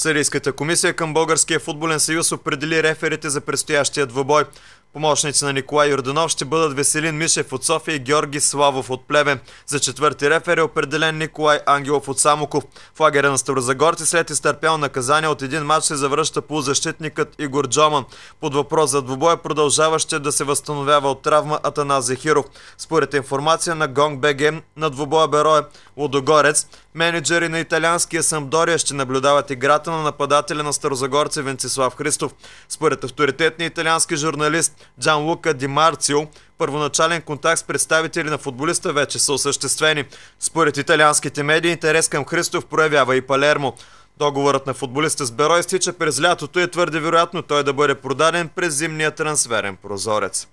Съдийската комисия към Българския футболен съюз определи реферите за предстоящия двобой. Помощници на Николай Юрданов ще бъдат Веселин Мишев от София и Георги Славов от Плевен. За четвърти рефер е определен Николай Ангелов от Самоков. В лагера на Старозагорци след изтърпял наказание от един матч се завръща полузащитникът Игор Джоман. Под въпрос за двубоя продължаваще да се възстановява от травма Атанас Зехиров. Според информация на Гонг БГ на двобоя беро е Лодогорец. Менеджери на италианския Самдория ще наблюдават играта на нападателя на Старозагорци Венцислав Христов. Според авторитетния италиански журналист Джан Лука Ди Марцио. Първоначален контакт с представители на футболиста вече са осъществени. Според италианските медии интерес към Христов проявява и Палермо. Договорът на футболиста с Беро изтича през лятото и е твърде вероятно той да бъде продаден през зимния трансферен прозорец.